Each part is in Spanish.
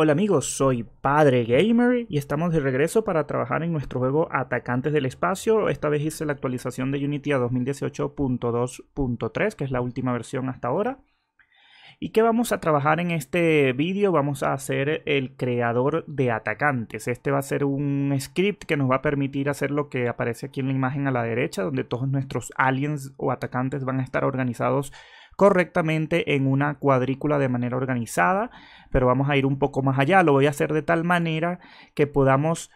Hola amigos, soy Padre Gamer y estamos de regreso para trabajar en nuestro juego Atacantes del Espacio. Esta vez hice la actualización de Unity a 2018.2.3, que es la última versión hasta ahora. ¿Y qué vamos a trabajar en este vídeo? Vamos a hacer el creador de atacantes. Este va a ser un script que nos va a permitir hacer lo que aparece aquí en la imagen a la derecha, donde todos nuestros aliens o atacantes van a estar organizados correctamente en una cuadrícula de manera organizada, pero vamos a ir un poco más allá. Lo voy a hacer de tal manera que podamos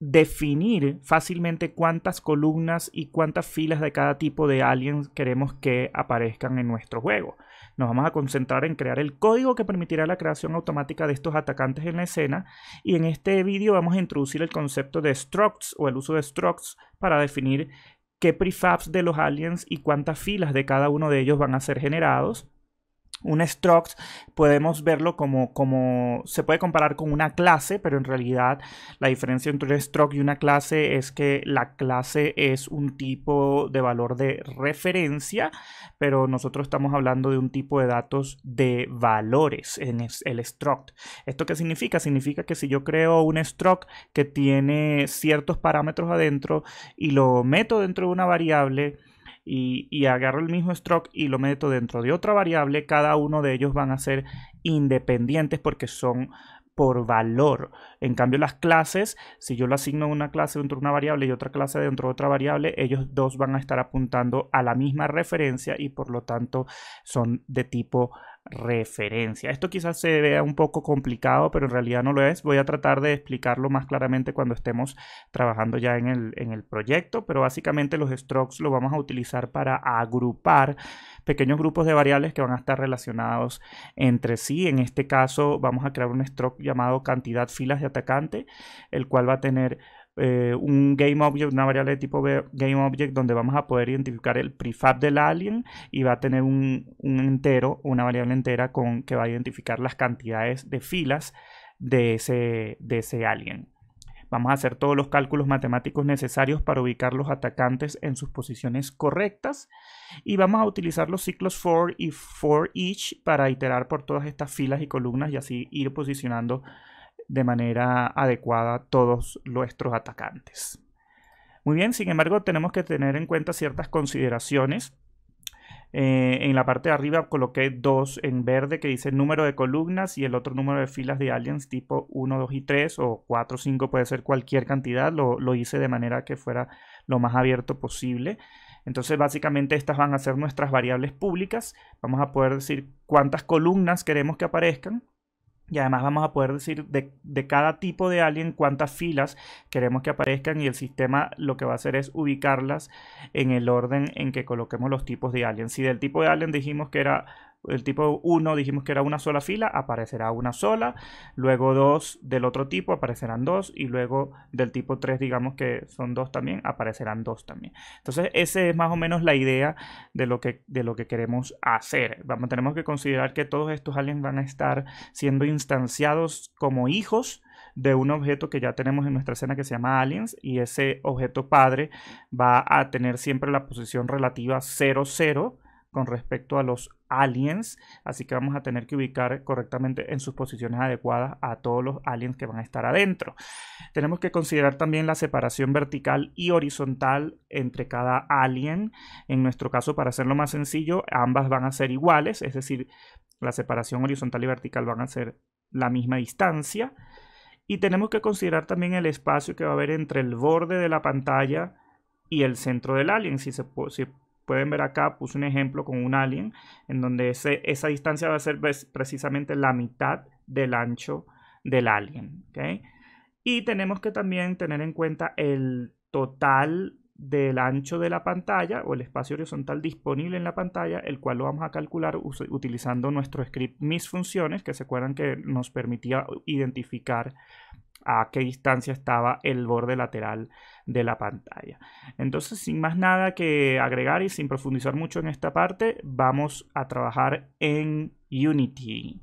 definir fácilmente cuántas columnas y cuántas filas de cada tipo de aliens queremos que aparezcan en nuestro juego. Nos vamos a concentrar en crear el código que permitirá la creación automática de estos atacantes en la escena y en este vídeo vamos a introducir el concepto de structs o el uso de structs para definir qué prefabs de los aliens y cuántas filas de cada uno de ellos van a ser generados un struct podemos verlo como, como se puede comparar con una clase, pero en realidad la diferencia entre un struct y una clase es que la clase es un tipo de valor de referencia, pero nosotros estamos hablando de un tipo de datos de valores en el struct. ¿Esto qué significa? Significa que si yo creo un struct que tiene ciertos parámetros adentro y lo meto dentro de una variable, y, agarro el mismo stroke y lo meto dentro de otra variable, cada uno de ellos van a ser independientes porque son por valor. En cambio, las clases, si yo lo asigno una clase dentro de una variable y otra clase dentro de otra variable, ellos dos van a estar apuntando a la misma referencia y por lo tanto son de tipo referencia. Esto quizás se vea un poco complicado, pero en realidad no lo es. Voy a tratar de explicarlo más claramente cuando estemos trabajando ya en el, en el proyecto, pero básicamente los strokes lo vamos a utilizar para agrupar pequeños grupos de variables que van a estar relacionados entre sí. En este caso vamos a crear un stroke llamado cantidad filas de atacante, el cual va a tener eh, un game object, una variable de tipo game object donde vamos a poder identificar el prefab del alien y va a tener un, entero, una variable entera con que va a identificar las cantidades de filas de ese, de ese alien. Vamos a hacer todos los cálculos matemáticos necesarios para ubicar los atacantes en sus posiciones correctas. Y vamos a utilizar los ciclos for y for each para iterar por todas estas filas y columnas y así ir posicionando de manera adecuada todos nuestros atacantes. Muy bien, sin embargo, tenemos que tener en cuenta ciertas consideraciones. Eh, en la parte de arriba coloqué dos en verde que dice número de columnas y el otro número de filas de aliens tipo 1, 2 y 3 o 4, 5 puede ser cualquier cantidad. Lo, lo hice de manera que fuera lo más abierto posible. Entonces básicamente estas van a ser nuestras variables públicas. Vamos a poder decir cuántas columnas queremos que aparezcan y además vamos a poder decir de, cada tipo de alien cuántas filas queremos que aparezcan y el sistema lo que va a hacer es ubicarlas en el orden en que coloquemos los tipos de alien. Si del tipo de alien dijimos que era el tipo 1 dijimos que era una sola fila, aparecerá una sola, luego dos del otro tipo aparecerán dos y luego del tipo 3 digamos que son dos también, aparecerán dos también. Entonces esa es más o menos la idea de lo que, de lo que queremos hacer. Vamos, tenemos que considerar que todos estos aliens van a estar siendo instanciados como hijos de un objeto que ya tenemos en nuestra escena que se llama aliens y ese objeto padre va a tener siempre la posición relativa 0, 0 con respecto a los aliens, así que vamos a tener que ubicar correctamente en sus posiciones adecuadas a todos los aliens que van a estar adentro. Tenemos que considerar también la separación vertical y horizontal entre cada alien. En nuestro caso, para hacerlo más sencillo, ambas van a ser iguales, es decir, la separación horizontal y vertical van a ser la misma distancia. Y tenemos que considerar también el espacio que va a haber entre el borde de la pantalla y el centro del alien, si, se, pueden ver acá, puse un ejemplo con un alien, en donde esa distancia va a ser precisamente la mitad del ancho del alien. Y tenemos que también tener en cuenta el total del ancho de la pantalla o el espacio horizontal disponible en la pantalla, el cual lo vamos a calcular utilizando nuestro script mis funciones, que se acuerdan que nos permitía identificar a qué distancia estaba el borde lateral de la pantalla. Entonces, sin más nada que agregar y sin profundizar mucho en esta parte, vamos a trabajar en Unity.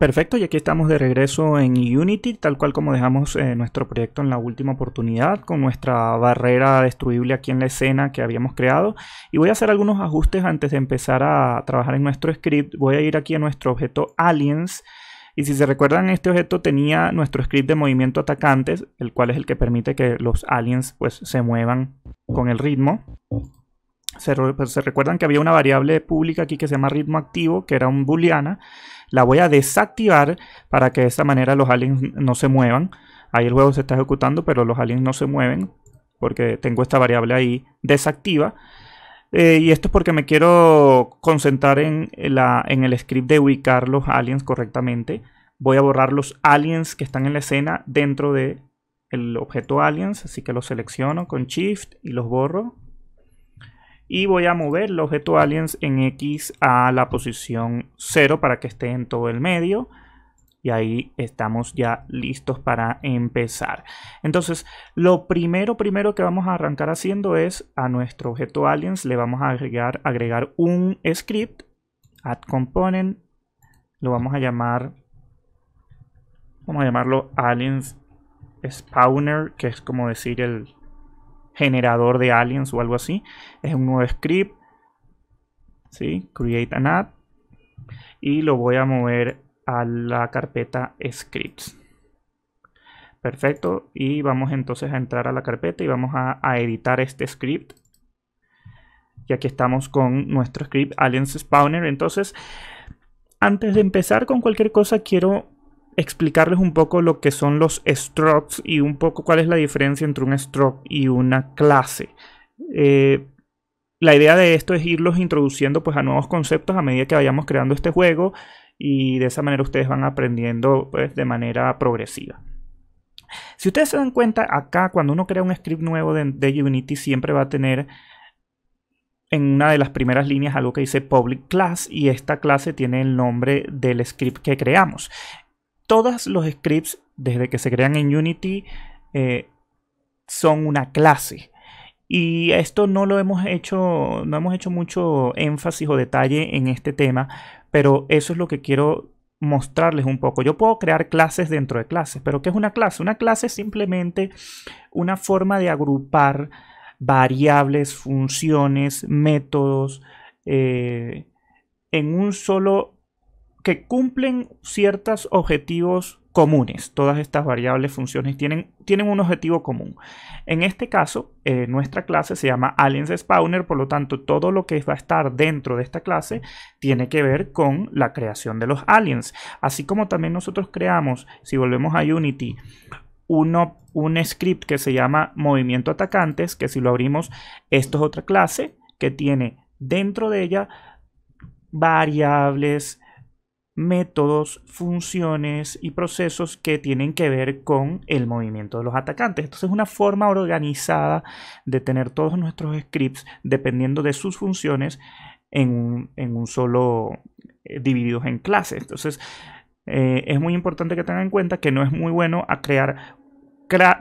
Perfecto, y aquí estamos de regreso en Unity, tal cual como dejamos eh, nuestro proyecto en la última oportunidad, con nuestra barrera destruible aquí en la escena que habíamos creado. Y voy a hacer algunos ajustes antes de empezar a trabajar en nuestro script. Voy a ir aquí a nuestro objeto Aliens. Y si se recuerdan, este objeto tenía nuestro script de movimiento atacantes, el cual es el que permite que los aliens pues, se muevan con el ritmo. Pues, se, recuerdan que había una variable pública aquí que se llama ritmo activo, que era un booleana. La voy a desactivar para que de esta manera los aliens no se muevan. Ahí el juego se está ejecutando, pero los aliens no se mueven porque tengo esta variable ahí desactiva. Eh, y esto es porque me quiero concentrar en, en el script de ubicar los aliens correctamente. Voy a borrar los aliens que están en la escena dentro del el objeto aliens, así que los selecciono con shift y los borro y voy a mover el objeto aliens en X a la posición 0 para que esté en todo el medio. Y ahí estamos ya listos para empezar. Entonces, lo primero, primero que vamos a arrancar haciendo es a nuestro objeto aliens le vamos a agregar, agregar un script, add component, lo vamos a llamar, vamos a llamarlo aliens spawner, que es como decir el, generador de aliens o algo así. Es un nuevo script. ¿sí? Create an app Y lo voy a mover a la carpeta scripts. Perfecto. Y vamos entonces a entrar a la carpeta y vamos a, a editar este script. Y aquí estamos con nuestro script Aliens Spawner. Entonces, antes de empezar con cualquier cosa, quiero explicarles un poco lo que son los strokes y un poco cuál es la diferencia entre un stroke y una clase. Eh, la idea de esto es irlos introduciendo pues, a nuevos conceptos a medida que vayamos creando este juego y de esa manera ustedes van aprendiendo pues, de manera progresiva. Si ustedes se dan cuenta, acá cuando uno crea un script nuevo de Unity siempre va a tener en una de las primeras líneas algo que dice public class y esta clase tiene el nombre del script que creamos todos los scripts, desde que se crean en Unity, eh, son una clase. Y esto no lo hemos hecho, no hemos hecho mucho énfasis o detalle en este tema, pero eso es lo que quiero mostrarles un poco. Yo puedo crear clases dentro de clases, pero ¿qué es una clase? Una clase es simplemente una forma de agrupar variables, funciones, métodos eh, en un solo que cumplen ciertos objetivos comunes. Todas estas variables, funciones tienen, tienen un objetivo común. En este caso, eh, nuestra clase se llama Aliens Spawner, por lo tanto, todo lo que va a estar dentro de esta clase tiene que ver con la creación de los aliens. Así como también nosotros creamos, si volvemos a Unity, uno, un script que se llama Movimiento Atacantes, que si lo abrimos, esto es otra clase que tiene dentro de ella variables, métodos, funciones y procesos que tienen que ver con el movimiento de los atacantes. Entonces es una forma organizada de tener todos nuestros scripts dependiendo de sus funciones en un, solo eh, divididos en clases. Entonces eh, es muy importante que tengan en cuenta que no es muy bueno crear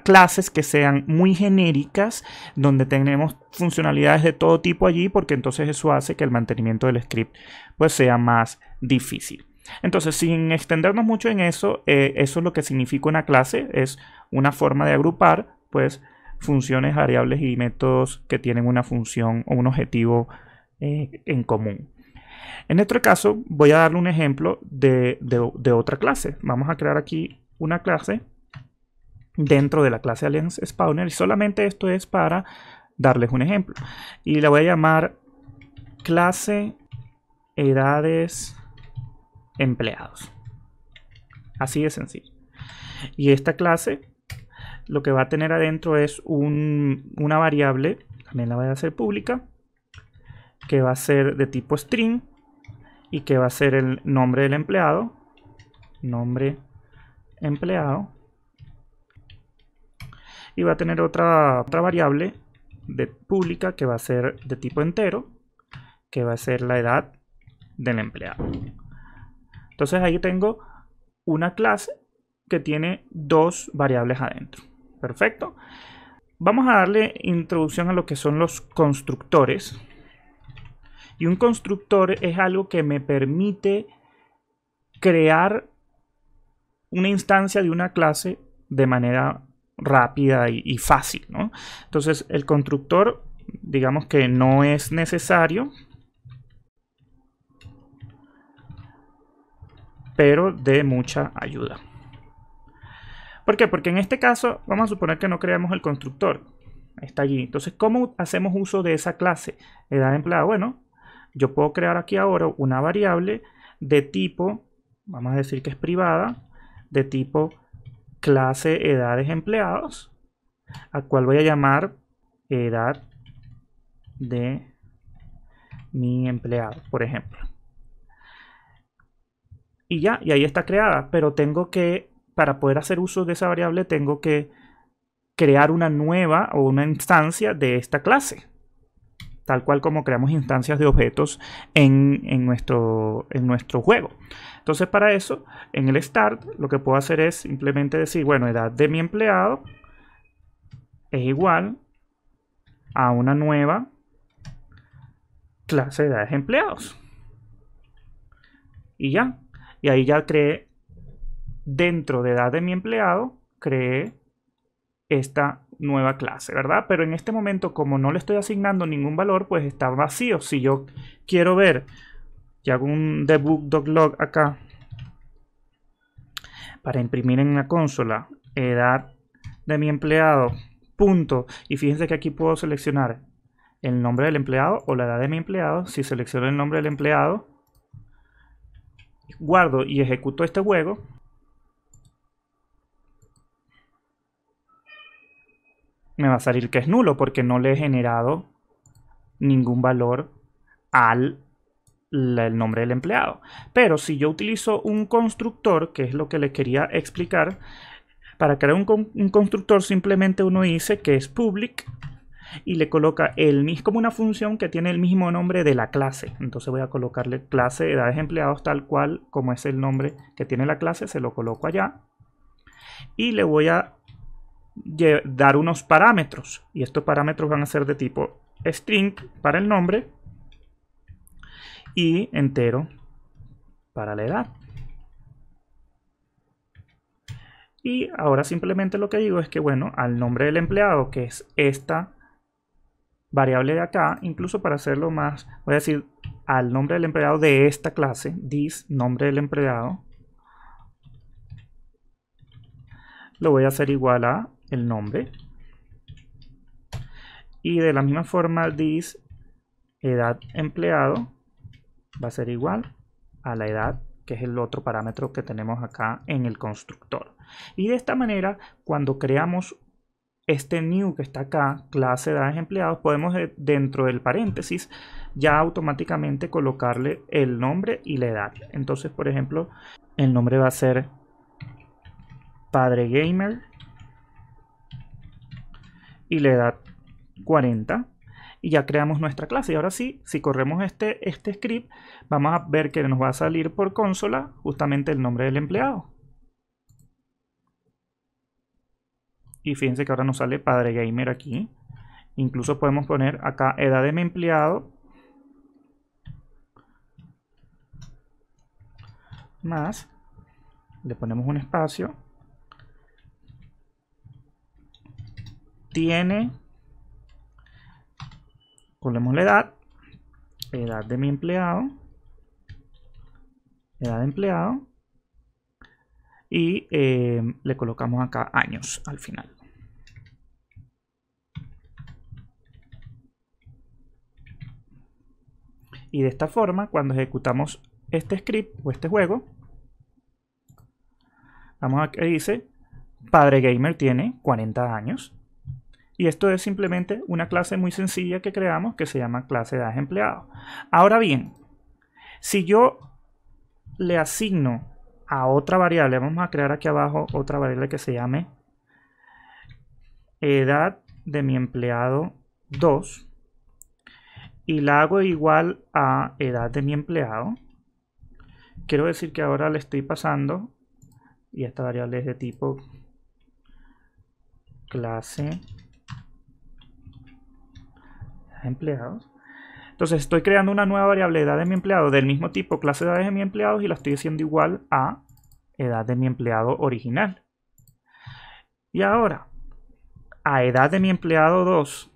clases que sean muy genéricas, donde tenemos funcionalidades de todo tipo allí, porque entonces eso hace que el mantenimiento del script pues sea más difícil. Entonces, sin extendernos mucho en eso, eh, eso es lo que significa una clase, es una forma de agrupar, pues, funciones, variables y métodos que tienen una función o un objetivo eh, en común. En este caso, voy a darle un ejemplo de, de otra clase. Vamos a crear aquí una clase dentro de la clase Alliance Spawner y solamente esto es para darles un ejemplo. Y la voy a llamar clase edades empleados. Así de sencillo. Y esta clase lo que va a tener adentro es una variable, también la voy a hacer pública, que va a ser de tipo string y que va a ser el nombre del empleado, nombre empleado, y va a tener otra, otra variable de pública que va a ser de tipo entero, que va a ser la edad del empleado. Entonces ahí tengo una clase que tiene dos variables adentro. Perfecto. Vamos a darle introducción a lo que son los constructores. Y un constructor es algo que me permite crear una instancia de una clase de manera rápida y, fácil. Entonces el constructor digamos que no es necesario pero de mucha ayuda. ¿Por qué? Porque en este caso vamos a suponer que no creamos el constructor. Está allí. Entonces, ¿cómo hacemos uso de esa clase? Edad empleado Bueno, yo puedo crear aquí ahora una variable de tipo, vamos a decir que es privada, de tipo clase edades empleados, a cual voy a llamar edad de mi empleado, por ejemplo y ya, y ahí está creada, pero tengo que, para poder hacer uso de esa variable, tengo que crear una nueva o una instancia de esta clase, tal cual como creamos instancias de objetos en, nuestro, en nuestro juego. Entonces para eso, en el start, lo que puedo hacer es simplemente decir, bueno, edad de mi empleado es igual a una nueva clase de edades empleados. Y ya, y ahí ya creé, dentro de edad de mi empleado, creé esta nueva clase, ¿verdad? Pero en este momento, como no le estoy asignando ningún valor, pues está vacío. Si yo quiero ver, y hago un debug.log acá, para imprimir en la consola, edad de mi empleado, punto. Y fíjense que aquí puedo seleccionar el nombre del empleado o la edad de mi empleado. Si selecciono el nombre del empleado, guardo y ejecuto este juego, me va a salir que es nulo porque no le he generado ningún valor al el nombre del empleado. Pero si yo utilizo un constructor, que es lo que le quería explicar, para crear un, un constructor simplemente uno dice que es public y le coloca el mismo como una función que tiene el mismo nombre de la clase. Entonces voy a colocarle clase edades empleados tal cual como es el nombre que tiene la clase, se lo coloco allá y le voy a dar unos parámetros y estos parámetros van a ser de tipo string para el nombre y entero para la edad. Y ahora simplemente lo que digo es que, bueno, al nombre del empleado, que es esta variable de acá, incluso para hacerlo más, voy a decir al nombre del empleado de esta clase, dis nombre del empleado, lo voy a hacer igual a el nombre. Y de la misma forma, dis edad empleado va a ser igual a la edad que es el otro parámetro que tenemos acá en el constructor. Y de esta manera, cuando creamos este new que está acá, clase edades empleados, podemos dentro del paréntesis ya automáticamente colocarle el nombre y la edad. Entonces, por ejemplo, el nombre va a ser padre gamer y la edad 40 y ya creamos nuestra clase. Y ahora sí, si corremos este, este script, vamos a ver que nos va a salir por consola justamente el nombre del empleado. y fíjense que ahora nos sale Padre Gamer aquí. Incluso podemos poner acá edad de mi empleado más. Le ponemos un espacio. Tiene. Ponemos la edad. Edad de mi empleado. Edad de empleado y eh, le colocamos acá años al final. Y de esta forma, cuando ejecutamos este script o este juego, vamos a que dice, Padre Gamer tiene 40 años. Y esto es simplemente una clase muy sencilla que creamos que se llama clase de edad empleado. Ahora bien, si yo le asigno a otra variable. Vamos a crear aquí abajo otra variable que se llame edad de mi empleado 2 y la hago igual a edad de mi empleado. Quiero decir que ahora le estoy pasando, y esta variable es de tipo clase empleados, entonces estoy creando una nueva variable edad de mi empleado del mismo tipo, clase de edades de mi empleado, y la estoy haciendo igual a edad de mi empleado original. Y ahora, a edad de mi empleado 2,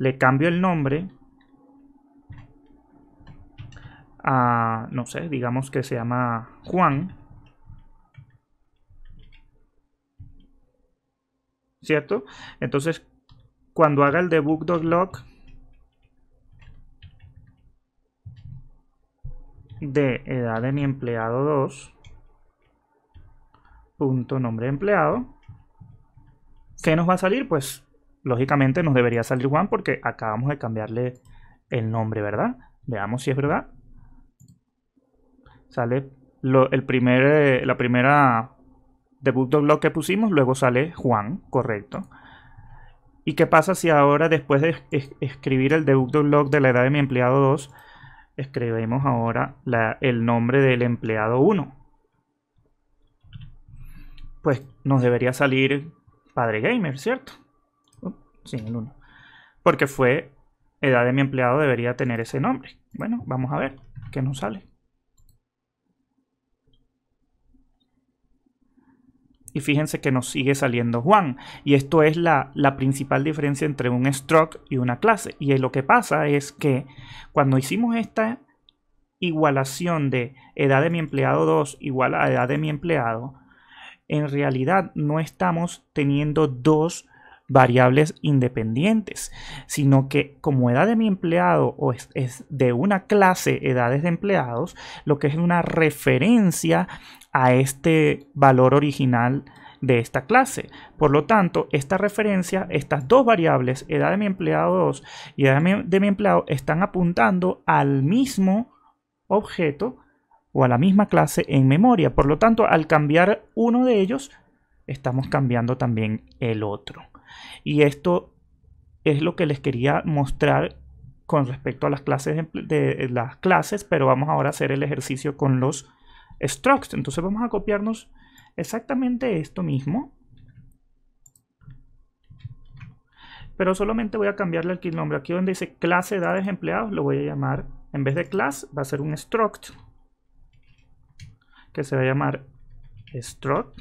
le cambio el nombre a, no sé, digamos que se llama Juan. ¿Cierto? Entonces, cuando haga el debug.log de edad de mi empleado 2, punto nombre de empleado. ¿Qué nos va a salir? Pues lógicamente nos debería salir Juan porque acabamos de cambiarle el nombre, ¿verdad? Veamos si es verdad. Sale lo, el primer, eh, la primera debug blog que pusimos, luego sale Juan, correcto. ¿Y qué pasa si ahora después de escribir el debug blog de la edad de mi empleado 2 Escribimos ahora el nombre del empleado 1. Pues nos debería salir padre gamer, ¿cierto? sin el 1. Porque fue edad de mi empleado debería tener ese nombre. Bueno, vamos a ver qué nos sale. y fíjense que nos sigue saliendo Juan. Y esto es la, la principal diferencia entre un stroke y una clase. Y lo que pasa es que cuando hicimos esta igualación de edad de mi empleado 2 igual a edad de mi empleado, en realidad no estamos teniendo dos variables independientes, sino que como edad de mi empleado o es, es, de una clase edades de empleados, lo que es una referencia a este valor original de esta clase. Por lo tanto, esta referencia, estas dos variables, edad de mi empleado 2 y edad de mi empleado, están apuntando al mismo objeto o a la misma clase en memoria. Por lo tanto, al cambiar uno de ellos, estamos cambiando también el otro. Y esto es lo que les quería mostrar con respecto a las clases, de las clases pero vamos ahora a hacer el ejercicio con los struct. Entonces vamos a copiarnos exactamente esto mismo. Pero solamente voy a cambiarle aquí el nombre. Aquí donde dice clase edades empleados lo voy a llamar, en vez de clase va a ser un struct. Que se va a llamar struct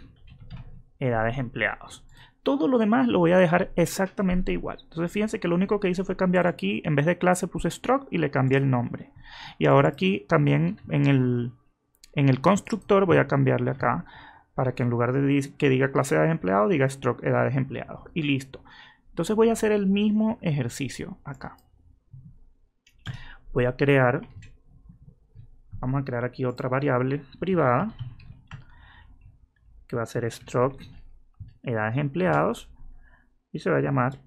edades empleados. Todo lo demás lo voy a dejar exactamente igual. Entonces fíjense que lo único que hice fue cambiar aquí, en vez de clase puse struct y le cambié el nombre. Y ahora aquí también en el, en el constructor voy a cambiarle acá para que en lugar de que diga clase de empleado, diga stroke edades empleados. Y listo. Entonces voy a hacer el mismo ejercicio acá. Voy a crear, vamos a crear aquí otra variable privada que va a ser stroke edades empleados y se va a llamar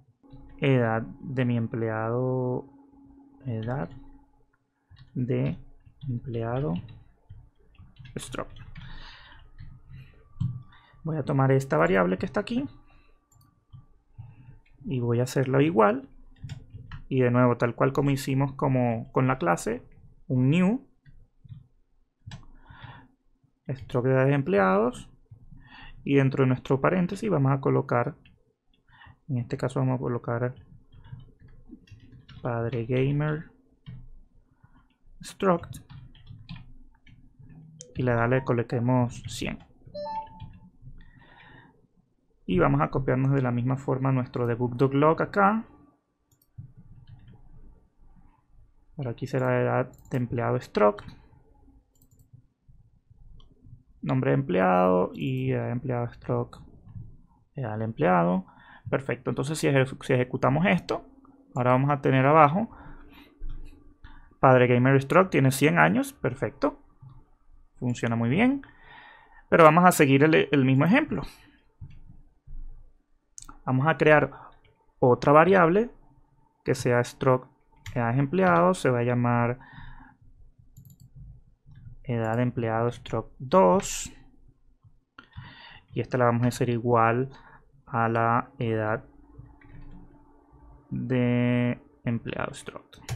edad de mi empleado edad de empleado Voy a tomar esta variable que está aquí y voy a hacerlo igual. Y de nuevo, tal cual como hicimos como con la clase, un new, struct de empleados, y dentro de nuestro paréntesis vamos a colocar, en este caso vamos a colocar padre gamer struct y la edad le coloquemos 100. Y vamos a copiarnos de la misma forma nuestro debug.log acá. Ahora aquí será edad de empleado stroke. Nombre de empleado y edad de empleado stroke. Edad del empleado. Perfecto, entonces si ejecutamos esto, ahora vamos a tener abajo Padre Gamer Stroke tiene 100 años, perfecto. Funciona muy bien. Pero vamos a seguir el, mismo ejemplo. Vamos a crear otra variable que sea stroke edad empleado. Se va a llamar edad de empleado stroke 2. Y esta la vamos a hacer igual a la edad de empleado stroke.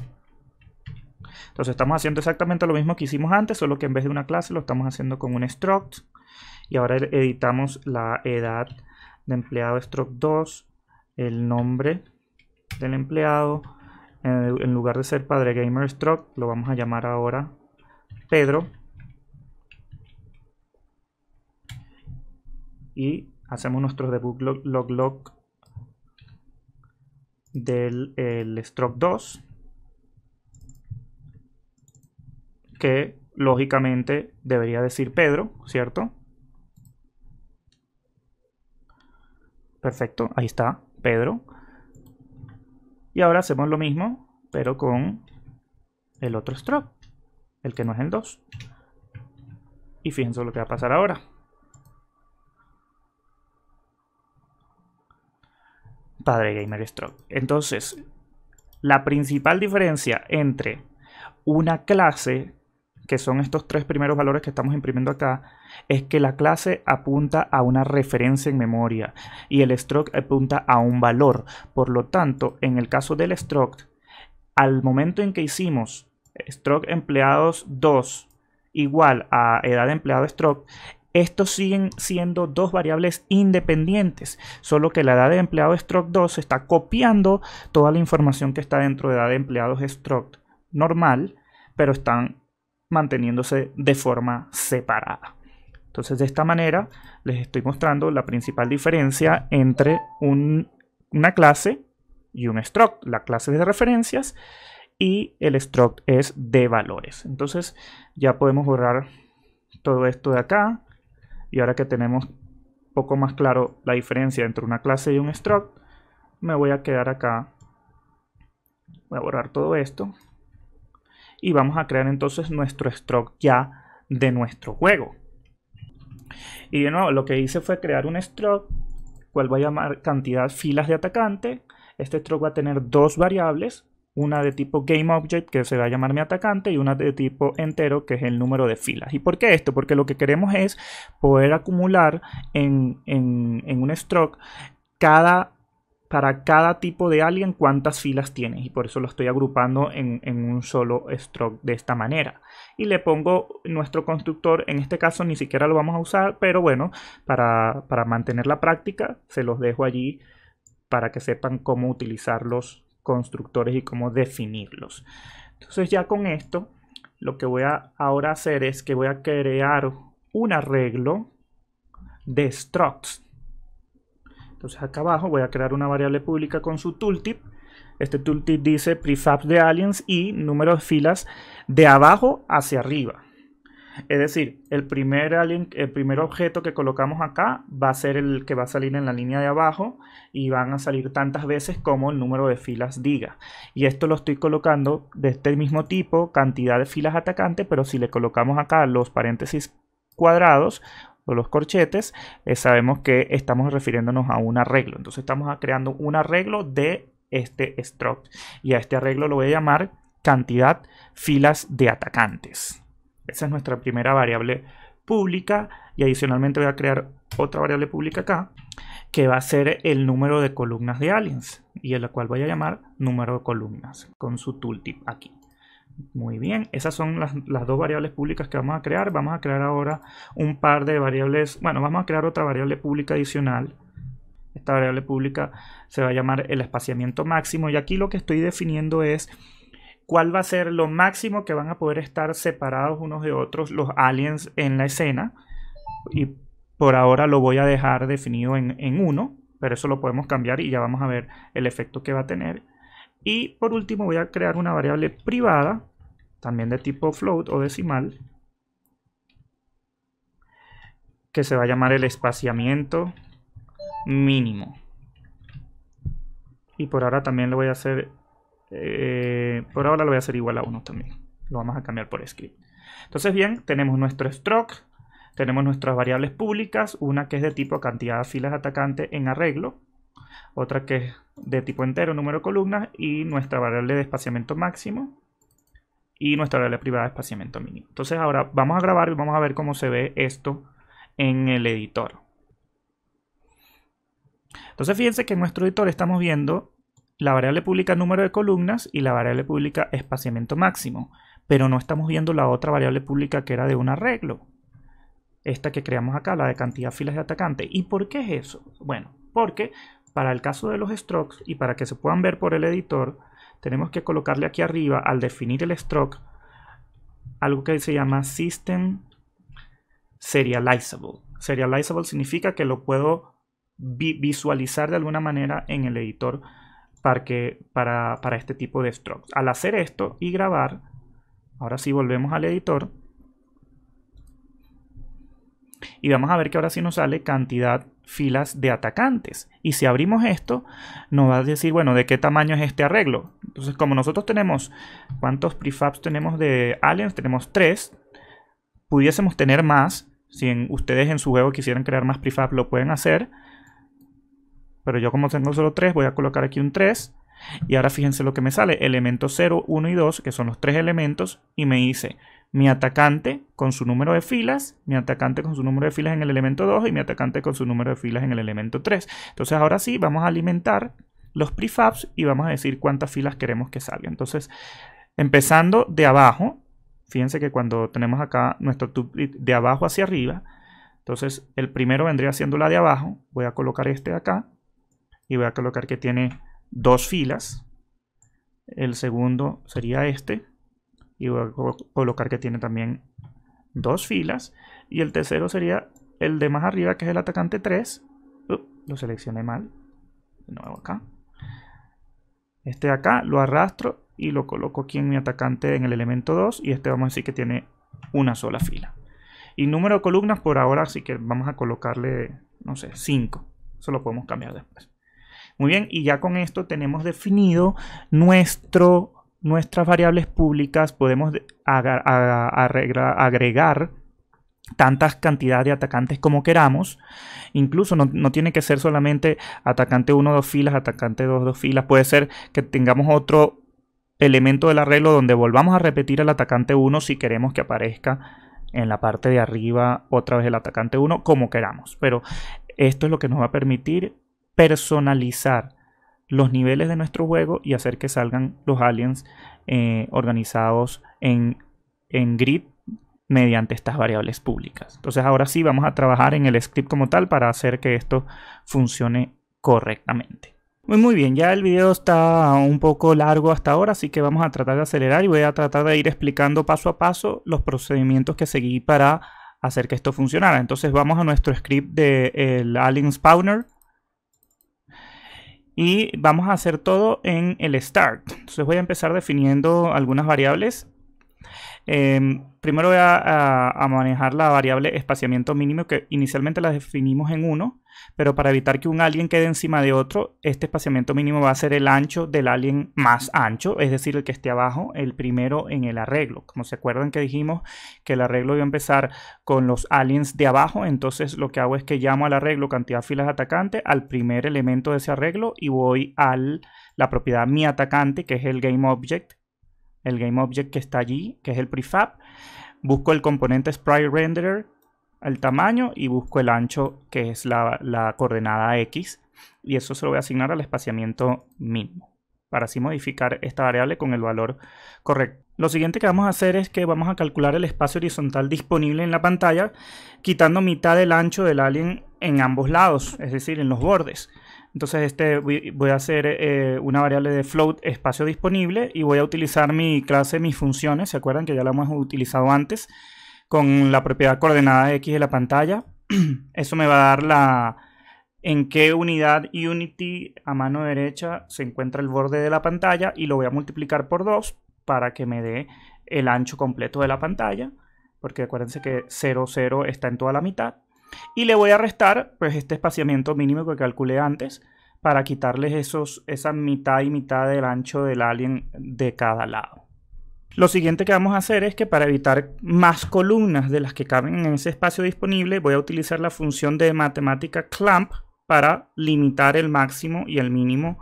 Entonces estamos haciendo exactamente lo mismo que hicimos antes, solo que en vez de una clase lo estamos haciendo con un struct. Y ahora editamos la edad de empleado struct 2, el nombre del empleado. Eh, en lugar de ser padre gamer struct, lo vamos a llamar ahora Pedro. Y hacemos nuestro debug log log, del el struct 2 que lógicamente debería decir Pedro, ¿cierto? Perfecto, ahí está, Pedro. Y ahora hacemos lo mismo, pero con el otro Stroke, el que no es el 2. Y fíjense lo que va a pasar ahora. Padre Gamer Stroke. Entonces, la principal diferencia entre una clase que son estos tres primeros valores que estamos imprimiendo acá, es que la clase apunta a una referencia en memoria y el stroke apunta a un valor. Por lo tanto, en el caso del struct, al momento en que hicimos stroke empleados 2 igual a edad de empleado struct, estos siguen siendo dos variables independientes, solo que la edad de empleado stroke 2 está copiando toda la información que está dentro de edad de empleados struct normal, pero están manteniéndose de forma separada. Entonces de esta manera les estoy mostrando la principal diferencia entre una clase y un struct, la clase es de referencias y el struct es de valores. Entonces ya podemos borrar todo esto de acá y ahora que tenemos un poco más claro la diferencia entre una clase y un struct, me voy a quedar acá, voy a borrar todo esto y vamos a crear entonces nuestro stroke ya de nuestro juego. Y de nuevo, lo que hice fue crear un stroke, cual va a llamar cantidad filas de atacante. Este stroke va a tener dos variables, una de tipo GameObject, que se va a llamar mi atacante, y una de tipo entero, que es el número de filas. ¿Y por qué esto? Porque lo que queremos es poder acumular en, en, en un stroke cada para cada tipo de alien cuántas filas tiene y por eso lo estoy agrupando en, un solo stroke de esta manera y le pongo nuestro constructor en este caso ni siquiera lo vamos a usar pero bueno para, para mantener la práctica se los dejo allí para que sepan cómo utilizar los constructores y cómo definirlos entonces ya con esto lo que voy a ahora hacer es que voy a crear un arreglo de strokes entonces acá abajo voy a crear una variable pública con su tooltip. Este tooltip dice prefabs de aliens y número de filas de abajo hacia arriba. Es decir, el primer, alien, el primer objeto que colocamos acá va a ser el que va a salir en la línea de abajo y van a salir tantas veces como el número de filas diga. Y esto lo estoy colocando de este mismo tipo, cantidad de filas atacante, pero si le colocamos acá los paréntesis cuadrados, los corchetes, eh, sabemos que estamos refiriéndonos a un arreglo. Entonces estamos creando un arreglo de este stroke. Y a este arreglo lo voy a llamar cantidad filas de atacantes. Esa es nuestra primera variable pública y adicionalmente voy a crear otra variable pública acá que va a ser el número de columnas de aliens y en la cual voy a llamar número de columnas con su tooltip aquí. Muy bien, esas son las, dos variables públicas que vamos a crear. Vamos a crear ahora un par de variables, bueno, vamos a crear otra variable pública adicional. Esta variable pública se va a llamar el espaciamiento máximo y aquí lo que estoy definiendo es cuál va a ser lo máximo que van a poder estar separados unos de otros los aliens en la escena. Y por ahora lo voy a dejar definido en, en pero eso lo podemos cambiar y ya vamos a ver el efecto que va a tener. Y por último voy a crear una variable privada también de tipo float o decimal, que se va a llamar el espaciamiento mínimo. Y por ahora también lo voy a hacer, eh, por ahora lo voy a hacer igual a 1 también. Lo vamos a cambiar por script. Entonces bien, tenemos nuestro stroke, tenemos nuestras variables públicas, una que es de tipo cantidad de filas atacante en arreglo, otra que es de tipo entero, número de columnas, y nuestra variable de espaciamiento máximo, y nuestra variable privada de espaciamiento mínimo. Entonces ahora vamos a grabar y vamos a ver cómo se ve esto en el editor. Entonces fíjense que en nuestro editor estamos viendo la variable pública número de columnas y la variable pública espaciamiento máximo, pero no estamos viendo la otra variable pública que era de un arreglo. Esta que creamos acá, la de cantidad de filas de atacante. ¿Y por qué es eso? Bueno, porque para el caso de los strokes y para que se puedan ver por el editor, tenemos que colocarle aquí arriba al definir el stroke algo que se llama system serializable. Serializable significa que lo puedo visualizar de alguna manera en el editor para, que, para, este tipo de strokes. Al hacer esto y grabar, ahora sí volvemos al editor. Y vamos a ver que ahora sí nos sale cantidad filas de atacantes. Y si abrimos esto, nos va a decir, bueno, ¿de qué tamaño es este arreglo? Entonces, como nosotros tenemos, ¿cuántos prefabs tenemos de aliens? Tenemos tres. Pudiésemos tener más. Si en, ustedes en su juego quisieran crear más prefabs, lo pueden hacer. Pero yo como tengo solo tres, voy a colocar aquí un 3. Y ahora fíjense lo que me sale. Elementos 0, 1 y 2, que son los tres elementos. Y me dice, mi atacante con su número de filas, mi atacante con su número de filas en el elemento 2 y mi atacante con su número de filas en el elemento 3. Entonces ahora sí vamos a alimentar los prefabs y vamos a decir cuántas filas queremos que salgan. Entonces empezando de abajo, fíjense que cuando tenemos acá nuestro de abajo hacia arriba, entonces el primero vendría siendo la de abajo, voy a colocar este acá y voy a colocar que tiene dos filas. El segundo sería este, y voy a colocar que tiene también dos filas y el tercero sería el de más arriba que es el atacante 3 uh, lo seleccioné mal de nuevo acá este de acá lo arrastro y lo coloco aquí en mi atacante en el elemento 2 y este vamos a decir que tiene una sola fila y número de columnas por ahora así que vamos a colocarle no sé 5 eso lo podemos cambiar después muy bien y ya con esto tenemos definido nuestro nuestras variables públicas podemos agregar tantas cantidades de atacantes como queramos. Incluso no, tiene que ser solamente atacante 1, dos filas, atacante 2, dos filas. Puede ser que tengamos otro elemento del arreglo donde volvamos a repetir al atacante 1 si queremos que aparezca en la parte de arriba otra vez el atacante 1 como queramos. Pero esto es lo que nos va a permitir personalizar los niveles de nuestro juego y hacer que salgan los aliens eh, organizados en, en grid mediante estas variables públicas. Entonces ahora sí vamos a trabajar en el script como tal para hacer que esto funcione correctamente. Muy, pues muy bien, ya el video está un poco largo hasta ahora, así que vamos a tratar de acelerar y voy a tratar de ir explicando paso a paso los procedimientos que seguí para hacer que esto funcionara. Entonces vamos a nuestro script del de, eh, Alien Spawner y vamos a hacer todo en el start. Entonces voy a empezar definiendo algunas variables. Em, primero voy a, manejar la variable espaciamiento mínimo que inicialmente la definimos en 1, pero para evitar que un alien quede encima de otro, este espaciamiento mínimo va a ser el ancho del alien más ancho, es decir, el que esté abajo, el primero en el arreglo. Como se acuerdan que dijimos que el arreglo iba a empezar con los aliens de abajo, entonces lo que hago es que llamo al arreglo cantidad filas atacante al primer elemento de ese arreglo y voy a la propiedad mi atacante, que es el game object el GameObject que está allí, que es el prefab. Busco el componente sprite renderer, el tamaño, y busco el ancho, que es la, la coordenada x. Y eso se lo voy a asignar al espaciamiento mismo, para así modificar esta variable con el valor correcto. Lo siguiente que vamos a hacer es que vamos a calcular el espacio horizontal disponible en la pantalla, quitando mitad del ancho del alien en ambos lados, es decir, en los bordes. Entonces este, voy a hacer eh, una variable de float espacio disponible y voy a utilizar mi clase, mis funciones, ¿se acuerdan que ya la hemos utilizado antes? Con la propiedad coordenada X de la pantalla. Eso me va a dar la en qué unidad Unity a mano derecha se encuentra el borde de la pantalla y lo voy a multiplicar por 2 para que me dé el ancho completo de la pantalla. Porque acuérdense que 0, 0 está en toda la mitad. Y le voy a restar pues este espaciamiento mínimo que calculé antes para quitarles esos, esa mitad y mitad del ancho del alien de cada lado. Lo siguiente que vamos a hacer es que para evitar más columnas de las que caben en ese espacio disponible, voy a utilizar la función de matemática clamp para limitar el máximo y el mínimo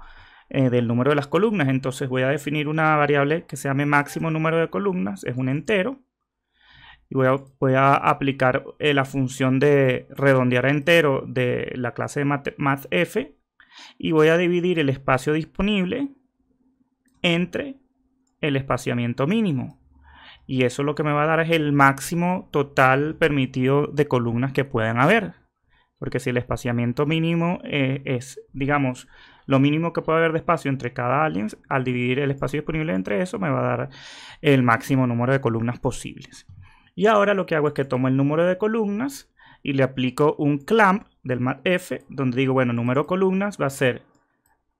eh, del número de las columnas. Entonces voy a definir una variable que se llame máximo número de columnas, es un entero, y voy a, aplicar eh, la función de redondear entero de la clase de mathf y voy a dividir el espacio disponible entre el espaciamiento mínimo. Y eso lo que me va a dar es el máximo total permitido de columnas que puedan haber. Porque si el espaciamiento mínimo eh, es, digamos, lo mínimo que puede haber de espacio entre cada aliens, al dividir el espacio disponible entre eso, me va a dar el máximo número de columnas posibles. Y ahora lo que hago es que tomo el número de columnas y le aplico un clamp del matf donde digo, bueno, número de columnas va a ser,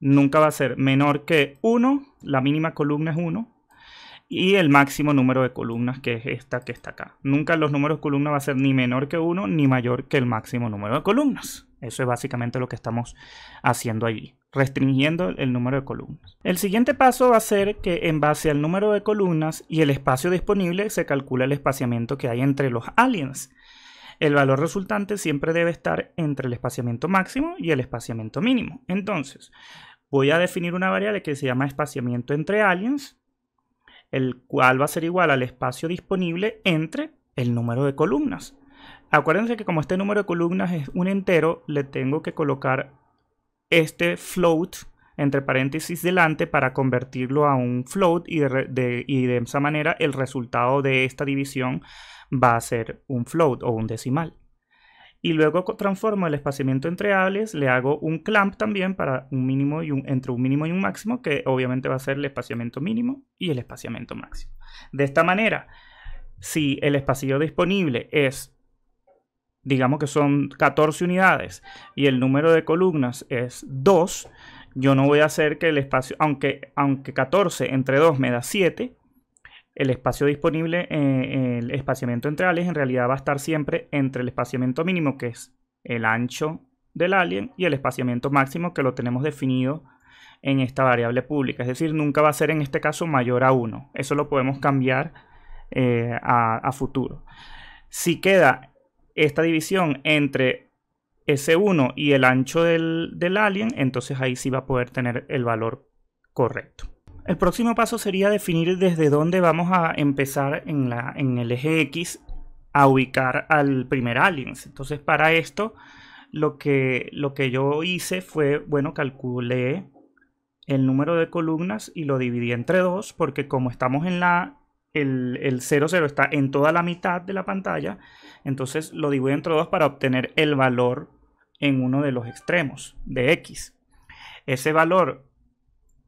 nunca va a ser menor que 1, la mínima columna es 1, y el máximo número de columnas, que es esta que está acá. Nunca los números de columnas va a ser ni menor que 1 ni mayor que el máximo número de columnas. Eso es básicamente lo que estamos haciendo allí restringiendo el número de columnas. El siguiente paso va a ser que en base al número de columnas y el espacio disponible se calcula el espaciamiento que hay entre los aliens. El valor resultante siempre debe estar entre el espaciamiento máximo y el espaciamiento mínimo. Entonces, voy a definir una variable que se llama espaciamiento entre aliens, el cual va a ser igual al espacio disponible entre el número de columnas. Acuérdense que como este número de columnas es un entero, le tengo que colocar este float entre paréntesis delante para convertirlo a un float y de, esa manera el resultado de esta división va a ser un float o un decimal. Y luego transformo el espaciamiento entre hables, le hago un clamp también para un mínimo y un, entre un mínimo y un máximo, que obviamente va a ser el espaciamiento mínimo y el espaciamiento máximo. De esta manera, si el espacio disponible es digamos que son 14 unidades y el número de columnas es 2, yo no voy a hacer que el espacio, aunque, aunque 14 entre 2 me da 7, el espacio disponible, eh, el espaciamiento entre aliens en realidad va a estar siempre entre el espaciamiento mínimo, que es el ancho del alien, y el espaciamiento máximo, que lo tenemos definido en esta variable pública. Es decir, nunca va a ser en este caso mayor a 1. Eso lo podemos cambiar eh, a futuro. Si queda esta división entre S1 y el ancho del, alien, entonces ahí sí va a poder tener el valor correcto. El próximo paso sería definir desde dónde vamos a empezar en, la, en el eje X a ubicar al primer alien. Entonces para esto lo que, lo que yo hice fue, bueno, calculé el número de columnas y lo dividí entre dos porque como estamos en la el, el 00 está en toda la mitad de la pantalla, entonces lo divido entre dos para obtener el valor en uno de los extremos de x. Ese valor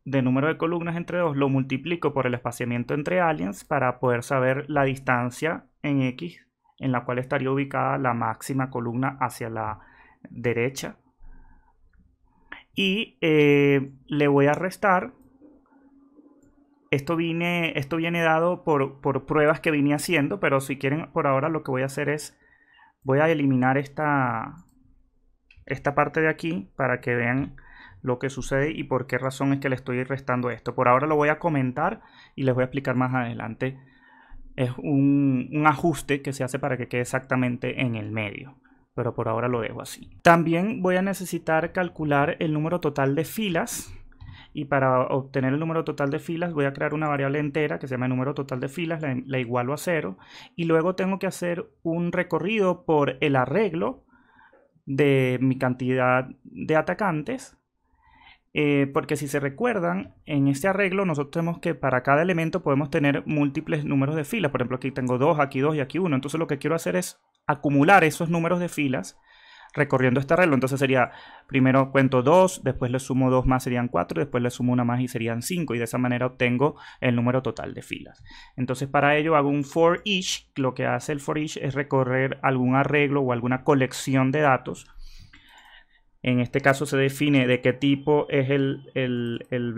de número de columnas entre dos lo multiplico por el espaciamiento entre aliens para poder saber la distancia en x en la cual estaría ubicada la máxima columna hacia la derecha. Y eh, le voy a restar esto, esto viene dado por, pruebas que vine haciendo, pero si quieren, por ahora lo que voy a hacer es, voy a eliminar esta, esta parte de aquí para que vean lo que sucede y por qué razón es que le estoy restando esto. Por ahora lo voy a comentar y les voy a explicar más adelante. Es un, un, ajuste que se hace para que quede exactamente en el medio. Pero por ahora lo dejo así. También voy a necesitar calcular el número total de filas y para obtener el número total de filas voy a crear una variable entera que se llama número total de filas, la, igualo a cero y luego tengo que hacer un recorrido por el arreglo de mi cantidad de atacantes eh, porque si se recuerdan, en este arreglo nosotros tenemos que para cada elemento podemos tener múltiples números de filas. Por ejemplo, aquí tengo 2, aquí 2 y aquí 1. Entonces lo que quiero hacer es acumular esos números de filas recorriendo este arreglo. Entonces sería, primero cuento 2, después le sumo dos más serían 4, después le sumo una más y serían 5, y de esa manera obtengo el número total de filas. Entonces para ello hago un for each, lo que hace el for each es recorrer algún arreglo o alguna colección de datos. En este caso se define de qué tipo es el,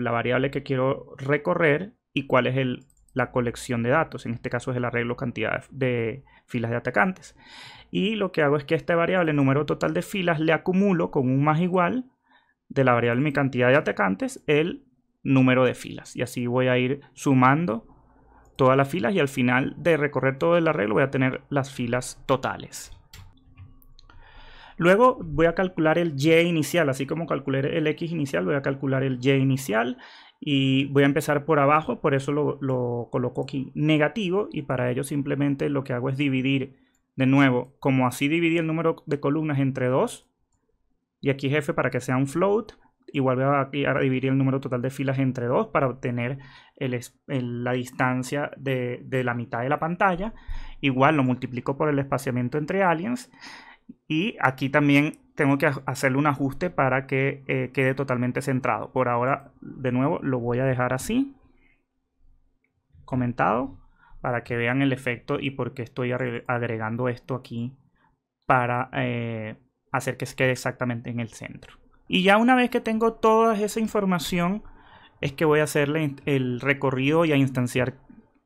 la variable que quiero recorrer y cuál es el, la colección de datos. En este caso es el arreglo cantidad de filas de atacantes y lo que hago es que esta variable número total de filas le acumulo con un más igual de la variable mi cantidad de atacantes el número de filas y así voy a ir sumando todas las filas y al final de recorrer todo el arreglo voy a tener las filas totales. Luego voy a calcular el y inicial, así como calculé el x inicial, voy a calcular el y inicial y voy a empezar por abajo, por eso lo, lo coloco aquí negativo y para ello simplemente lo que hago es dividir de nuevo, como así dividí el número de columnas entre 2, y aquí jefe para que sea un float, igual voy a, dividir el número total de filas entre dos para obtener el, la distancia de, de la mitad de la pantalla. Igual lo multiplico por el espaciamiento entre aliens. Y aquí también tengo que hacerle un ajuste para que eh, quede totalmente centrado. Por ahora, de nuevo, lo voy a dejar así. Comentado para que vean el efecto y por qué estoy agregando esto aquí para eh, hacer que se quede exactamente en el centro. Y ya una vez que tengo toda esa información, es que voy a hacerle el recorrido y a instanciar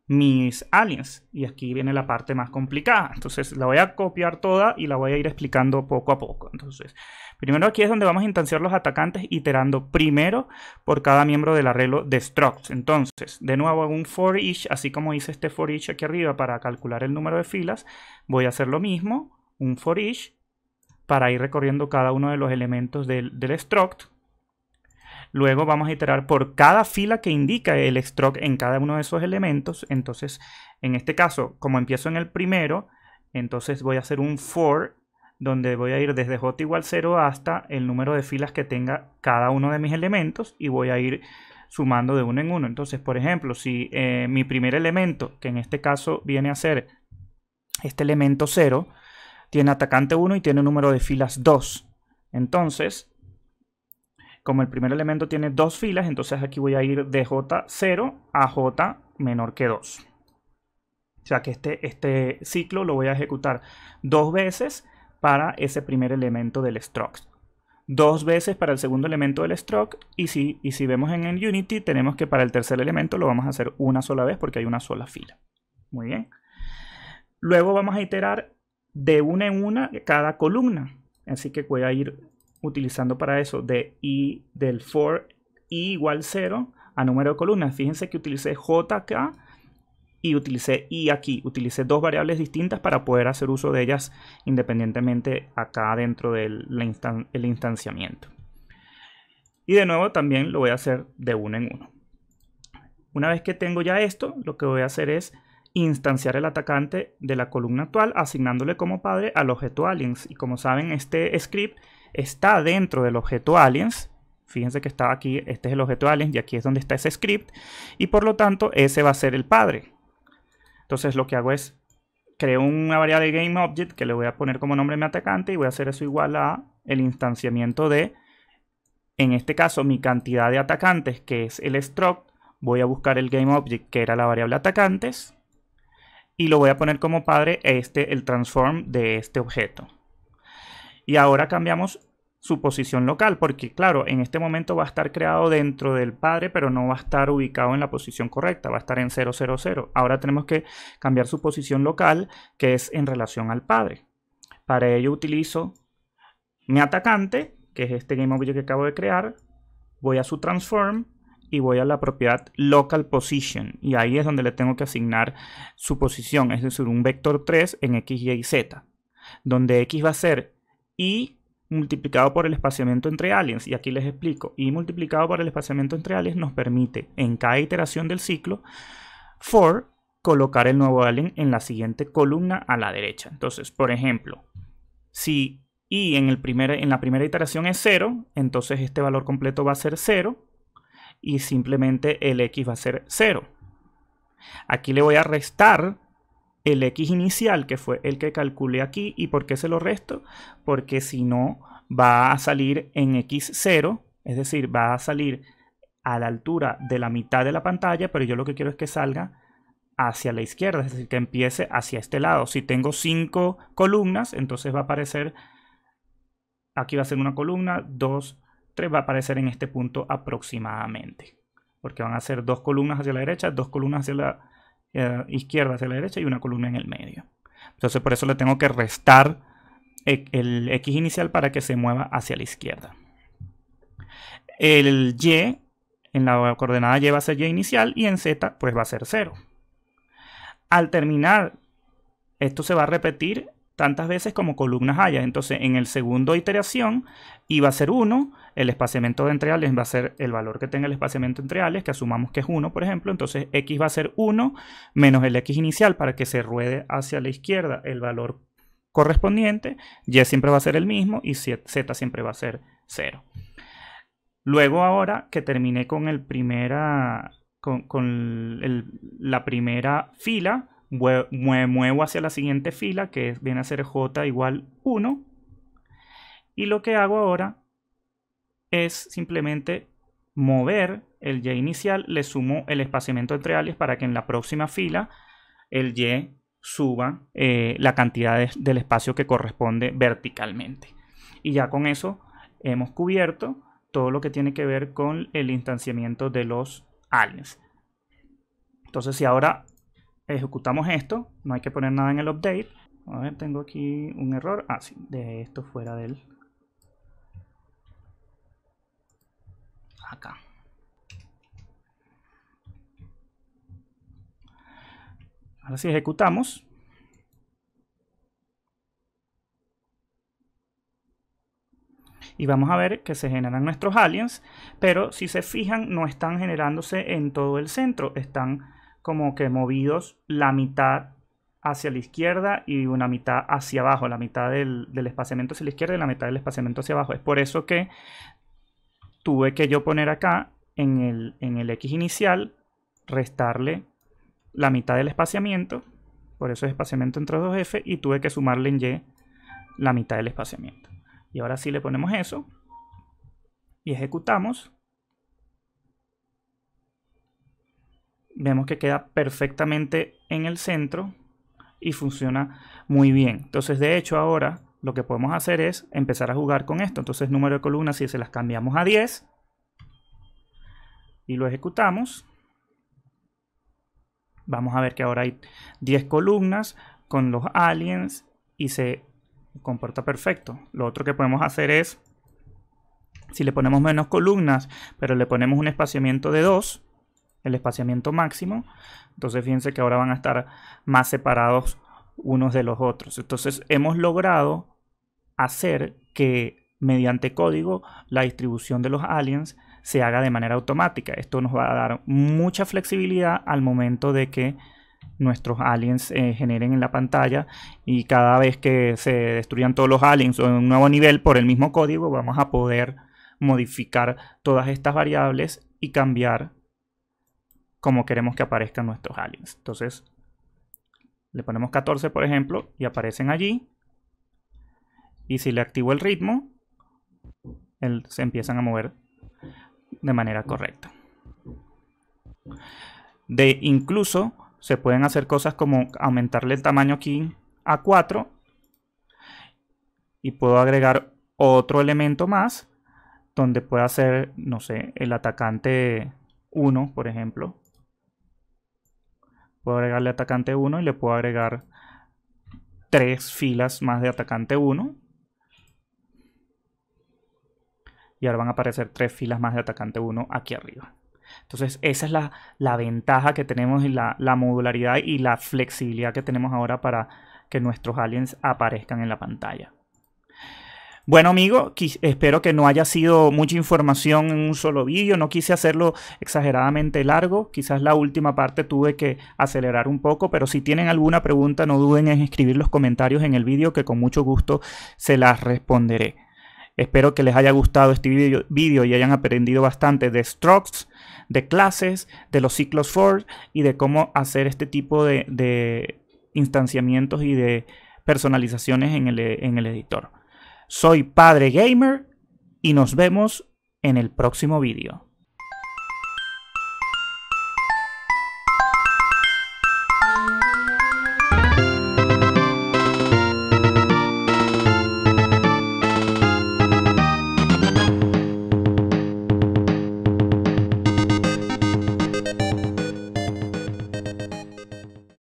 mis aliens. Y aquí viene la parte más complicada. Entonces la voy a copiar toda y la voy a ir explicando poco a poco. Entonces, primero aquí es donde vamos a instanciar los atacantes iterando primero por cada miembro del arreglo de structs. Entonces, de nuevo hago un for each, así como hice este for each aquí arriba para calcular el número de filas, voy a hacer lo mismo, un for each, para ir recorriendo cada uno de los elementos del, del struct Luego vamos a iterar por cada fila que indica el stroke en cada uno de esos elementos. Entonces, en este caso, como empiezo en el primero, entonces voy a hacer un for donde voy a ir desde j igual 0 hasta el número de filas que tenga cada uno de mis elementos y voy a ir sumando de uno en uno. Entonces, por ejemplo, si eh, mi primer elemento, que en este caso viene a ser este elemento 0, tiene atacante 1 y tiene un número de filas 2. Entonces, como el primer elemento tiene dos filas, entonces aquí voy a ir de J0 a J menor que 2. O sea que este, este ciclo lo voy a ejecutar dos veces para ese primer elemento del stroke, Dos veces para el segundo elemento del stroke Y si, y si vemos en Unity, tenemos que para el tercer elemento lo vamos a hacer una sola vez porque hay una sola fila. Muy bien. Luego vamos a iterar de una en una cada columna. Así que voy a ir utilizando para eso de i del for i igual 0 a número de columnas. Fíjense que utilicé j acá y utilicé i aquí. Utilicé dos variables distintas para poder hacer uso de ellas independientemente acá dentro del el instanciamiento. Y de nuevo también lo voy a hacer de uno en uno. Una vez que tengo ya esto, lo que voy a hacer es instanciar el atacante de la columna actual asignándole como padre al objeto aliens. Y como saben, este script está dentro del objeto aliens. Fíjense que está aquí, este es el objeto aliens y aquí es donde está ese script. Y por lo tanto, ese va a ser el padre. Entonces lo que hago es, creo una variable GameObject que le voy a poner como nombre mi atacante y voy a hacer eso igual a el instanciamiento de, en este caso, mi cantidad de atacantes, que es el struct. Voy a buscar el GameObject, que era la variable atacantes y lo voy a poner como padre este, el transform de este objeto. Y ahora cambiamos su posición local, porque claro, en este momento va a estar creado dentro del padre, pero no va a estar ubicado en la posición correcta, va a estar en 0, 0, 0. Ahora tenemos que cambiar su posición local, que es en relación al padre. Para ello utilizo mi atacante, que es este GameObject que acabo de crear, voy a su transform y voy a la propiedad local position y ahí es donde le tengo que asignar su posición, es decir, un vector 3 en x, y, z, donde x va a ser y multiplicado por el espaciamiento entre aliens, y aquí les explico, y multiplicado por el espaciamiento entre aliens nos permite en cada iteración del ciclo for colocar el nuevo alien en la siguiente columna a la derecha. Entonces, por ejemplo, si y en, el en la primera iteración es 0, entonces este valor completo va a ser 0 y simplemente el x va a ser 0. Aquí le voy a restar el x inicial, que fue el que calculé aquí. ¿Y por qué se lo resto? Porque si no, va a salir en x0, es decir, va a salir a la altura de la mitad de la pantalla, pero yo lo que quiero es que salga hacia la izquierda, es decir, que empiece hacia este lado. Si tengo cinco columnas, entonces va a aparecer, aquí va a ser una columna, dos, tres, va a aparecer en este punto aproximadamente. Porque van a ser dos columnas hacia la derecha, dos columnas hacia la eh, izquierda hacia la derecha y una columna en el medio. Entonces por eso le tengo que restar e, el X inicial para que se mueva hacia la izquierda. El Y en la coordenada Y va a ser Y inicial y en Z pues va a ser 0. Al terminar, esto se va a repetir tantas veces como columnas haya. Entonces, en el segundo iteración iba a ser 1, el espaciamiento de entre va a ser el valor que tenga el espaciamiento entre ales, que asumamos que es 1, por ejemplo. Entonces, x va a ser 1 menos el x inicial para que se ruede hacia la izquierda el valor correspondiente. Y siempre va a ser el mismo y z siempre va a ser 0. Luego, ahora que terminé con, el primera, con, la primera fila, me muevo hacia la siguiente fila que viene a ser j igual 1 y lo que hago ahora es simplemente mover el y inicial, le sumo el espaciamiento entre alias para que en la próxima fila el y suba eh, la cantidad del espacio que corresponde verticalmente. Y ya con eso hemos cubierto todo lo que tiene que ver con el instanciamiento de los aliens. Entonces si ahora ejecutamos esto, no hay que poner nada en el update. A ver, tengo aquí un error. Ah, sí, de esto fuera del... Acá. Ahora sí, ejecutamos. Y vamos a ver que se generan nuestros aliens, pero si se fijan no están generándose en todo el centro, están como que movidos la mitad hacia la izquierda y una mitad hacia abajo, la mitad del, espaciamiento hacia la izquierda y la mitad del espaciamiento hacia abajo. Es por eso que tuve que yo poner acá en el, en el X inicial, restarle la mitad del espaciamiento, por eso es espaciamiento entre dos F, y tuve que sumarle en Y la mitad del espaciamiento. Y ahora sí le ponemos eso y ejecutamos. vemos que queda perfectamente en el centro y funciona muy bien. Entonces, de hecho, ahora lo que podemos hacer es empezar a jugar con esto. Entonces, número de columnas, si se las cambiamos a 10 y lo ejecutamos, vamos a ver que ahora hay 10 columnas con los aliens y se comporta perfecto. Lo otro que podemos hacer es, si le ponemos menos columnas, pero le ponemos un espaciamiento de 2, el espaciamiento máximo. Entonces fíjense que ahora van a estar más separados unos de los otros. Entonces hemos logrado hacer que mediante código la distribución de los aliens se haga de manera automática. Esto nos va a dar mucha flexibilidad al momento de que nuestros aliens se eh, generen en la pantalla y cada vez que se destruyan todos los aliens o en un nuevo nivel por el mismo código vamos a poder modificar todas estas variables y cambiar como queremos que aparezcan nuestros aliens. Entonces, le ponemos 14, por ejemplo, y aparecen allí. Y si le activo el ritmo, él se empiezan a mover de manera correcta. De incluso se pueden hacer cosas como aumentarle el tamaño aquí a 4 y puedo agregar otro elemento más donde pueda ser, no sé, el atacante 1, por ejemplo, Puedo agregarle atacante 1 y le puedo agregar tres filas más de atacante 1. Y ahora van a aparecer tres filas más de atacante 1 aquí arriba. Entonces esa es la, ventaja que tenemos y la modularidad y la flexibilidad que tenemos ahora para que nuestros aliens aparezcan en la pantalla. Bueno, amigo, espero que no haya sido mucha información en un solo vídeo. No quise hacerlo exageradamente largo. Quizás la última parte tuve que acelerar un poco, pero si tienen alguna pregunta, no duden en escribir los comentarios en el vídeo que con mucho gusto se las responderé. Espero que les haya gustado este vídeo y hayan aprendido bastante de strokes, de clases, de los ciclos for y de cómo hacer este tipo de, instanciamientos y de personalizaciones en el editor. Soy Padre Gamer y nos vemos en el próximo vídeo.